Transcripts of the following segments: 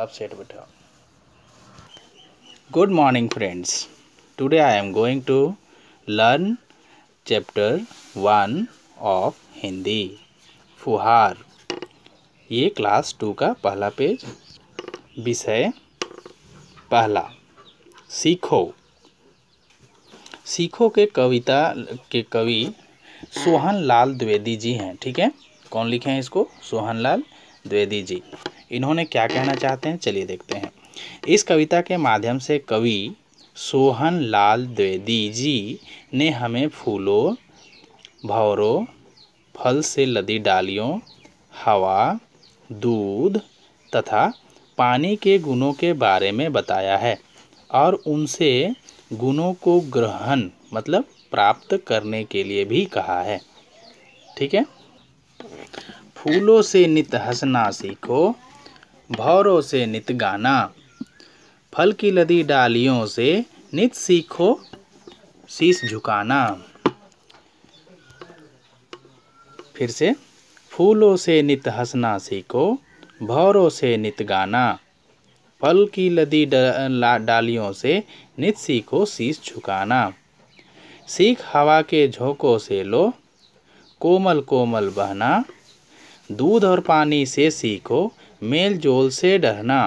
आप सेट बेटा good morning friends today I am going to learn chapter one of Hindi Fuhar ये class to का पहला पेज विषय पहला सीखो सीखो के कविता के कवि सोहन लाल द्विवेदी जी हैं ठीक है कौन लिखे हैं इसको सोहन लाल द्विवेदी जी इन्होंने क्या कहना चाहते हैं चलिए देखते हैं इस कविता के माध्यम से कवि सोहन लाल द्विवेदी जी ने हमें फूलों भौरों फल से लदी डालियों हवा दूध तथा पानी के गुणों के बारे में बताया है और उनसे गुणों को ग्रहण मतलब प्राप्त करने के लिए भी कहा है ठीक है फूलों से नित हंसना सीखो भौरों से नित गाना फल की लदी डालियों से नित सीखो शीश झुकाना फिर से फूलों से नित हंसना सीखो भौरों से नित गाना फल की लदी डालियों से नित सीखो शीश झुकाना सीख हवा के झोंकों से लो कोमल कोमल बहना दूध और पानी से सीखो मेल जोल से डरना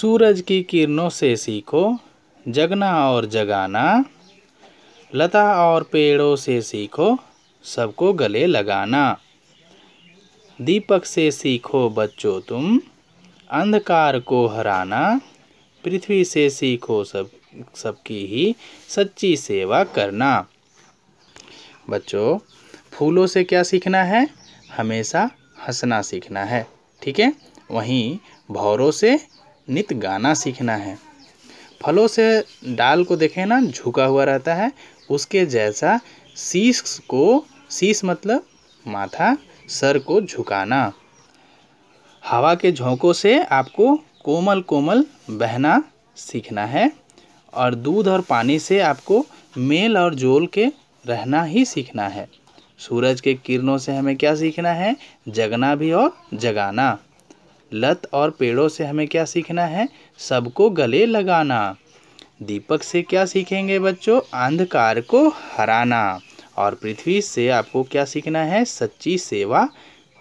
सूरज की किरणों से सीखो जगना और जगाना लता और पेड़ों से सीखो सबको गले लगाना दीपक से सीखो बच्चों तुम अंधकार को हराना पृथ्वी से सीखो सब सबकी ही सच्ची सेवा करना बच्चों फूलों से क्या सीखना है हमेशा हंसना सीखना है ठीक है वहीं भौरों से नित गाना सीखना है फलों से डाल को देखें ना झुका हुआ रहता है उसके जैसा शीश को शीश मतलब माथा सर को झुकाना हवा के झोंकों से आपको कोमल कोमल बहना सीखना है और दूध और पानी से आपको मेल और जोल के रहना ही सीखना है सूरज के किरणों से हमें क्या सीखना है जगना भी और जगाना लत और पेड़ों से हमें क्या सीखना है सबको गले लगाना दीपक से क्या सीखेंगे बच्चों अंधकार को हराना और पृथ्वी से आपको क्या सीखना है सच्ची सेवा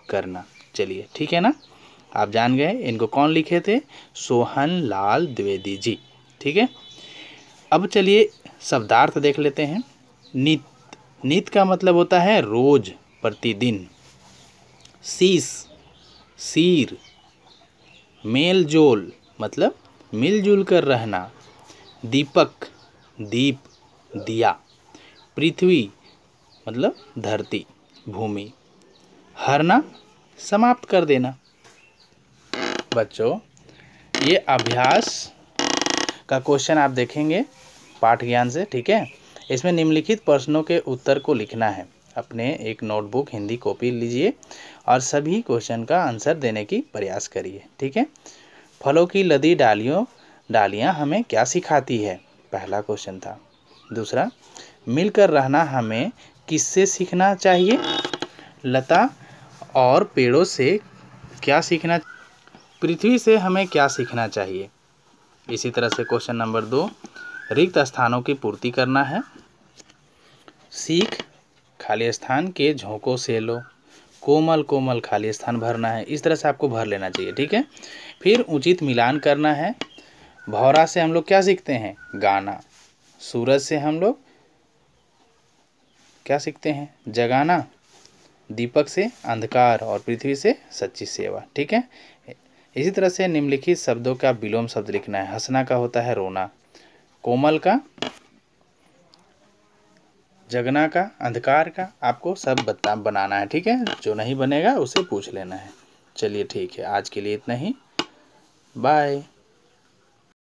करना चलिए ठीक है ना आप जान गए इनको कौन लिखे थे सोहन लाल द्विवेदी जी ठीक है अब चलिए शब्दार्थ देख लेते हैं नित्य नित का मतलब होता है रोज प्रतिदिन शीस सीर मेल जोल मतलब मिलजुल कर रहना दीपक दीप दिया पृथ्वी मतलब धरती भूमि हरना समाप्त कर देना बच्चों ये अभ्यास का क्वेश्चन आप देखेंगे पाठ ज्ञान से ठीक है इसमें निम्नलिखित प्रश्नों के उत्तर को लिखना है अपने एक नोटबुक हिंदी कॉपी लीजिए और सभी क्वेश्चन का आंसर देने की प्रयास करिए ठीक है फलों की लदी डालियों डालियाँ हमें क्या सिखाती है पहला क्वेश्चन था दूसरा मिलकर रहना हमें किससे सीखना चाहिए लता और पेड़ों से क्या सीखना पृथ्वी से हमें क्या सीखना चाहिए इसी तरह से क्वेश्चन नंबर दो रिक्त स्थानों की पूर्ति करना है सीख खाली स्थान के झोंकों से लो कोमल कोमल खाली स्थान भरना है इस तरह से आपको भर लेना चाहिए ठीक है फिर उचित मिलान करना है भौरा से हम लोग क्या सीखते हैं गाना सूरज से हम लोग क्या सीखते हैं जगाना दीपक से अंधकार और पृथ्वी से सच्ची सेवा ठीक है इसी तरह से निम्नलिखित शब्दों का विलोम शब्द लिखना है हंसना का होता है रोना कोमल का जगना का अंधकार का आपको सब बता बनाना है ठीक है जो नहीं बनेगा उसे पूछ लेना है चलिए ठीक है आज के लिए इतना ही बाय